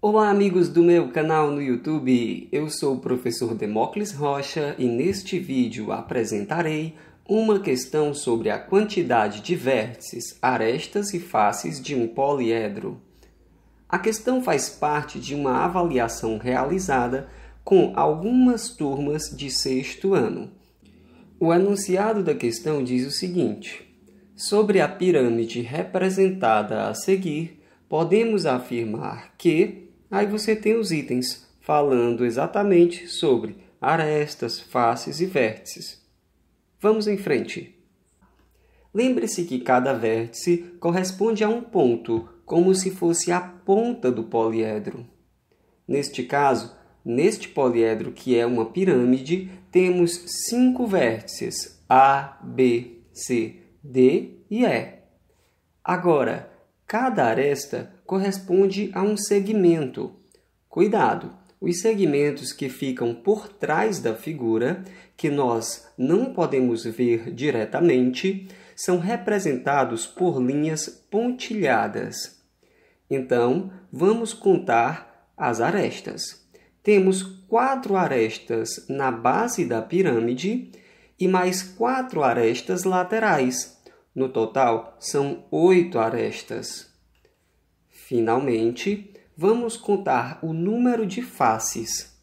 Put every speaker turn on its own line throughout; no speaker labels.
Olá, amigos do meu canal no YouTube. Eu sou o professor Demócles Rocha e neste vídeo apresentarei uma questão sobre a quantidade de vértices, arestas e faces de um poliedro. A questão faz parte de uma avaliação realizada com algumas turmas de sexto ano. O enunciado da questão diz o seguinte: sobre a pirâmide representada a seguir, podemos afirmar que Aí você tem os itens falando exatamente sobre arestas, faces e vértices. Vamos em frente. Lembre-se que cada vértice corresponde a um ponto, como se fosse a ponta do poliedro. Neste caso, neste poliedro que é uma pirâmide, temos cinco vértices A, B, C, D e E. Agora, Cada aresta corresponde a um segmento. Cuidado! Os segmentos que ficam por trás da figura, que nós não podemos ver diretamente, são representados por linhas pontilhadas. Então, vamos contar as arestas. Temos quatro arestas na base da pirâmide e mais quatro arestas laterais, no total, são oito arestas. Finalmente, vamos contar o número de faces.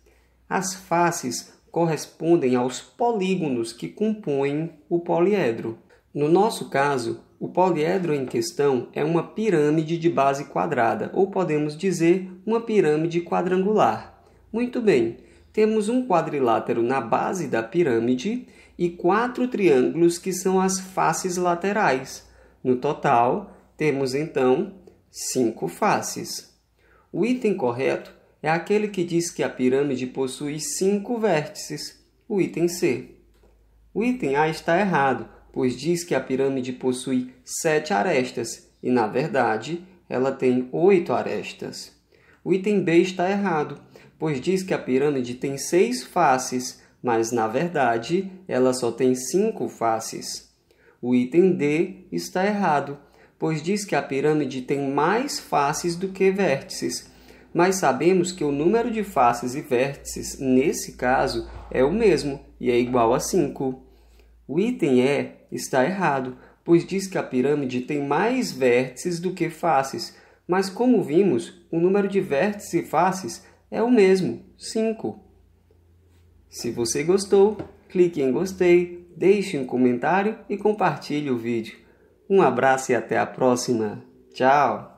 As faces correspondem aos polígonos que compõem o poliedro. No nosso caso, o poliedro em questão é uma pirâmide de base quadrada, ou podemos dizer uma pirâmide quadrangular. Muito bem, temos um quadrilátero na base da pirâmide e quatro triângulos que são as faces laterais. No total, temos então cinco faces. O item correto é aquele que diz que a pirâmide possui cinco vértices, o item C. O item A está errado, pois diz que a pirâmide possui sete arestas e, na verdade, ela tem oito arestas. O item B está errado, pois diz que a pirâmide tem seis faces mas na verdade ela só tem cinco faces. O item D está errado, pois diz que a pirâmide tem mais faces do que vértices, mas sabemos que o número de faces e vértices nesse caso é o mesmo e é igual a 5. O item E está errado, pois diz que a pirâmide tem mais vértices do que faces, mas como vimos, o número de vértices e faces é o mesmo, 5. Se você gostou, clique em gostei, deixe um comentário e compartilhe o vídeo. Um abraço e até a próxima. Tchau!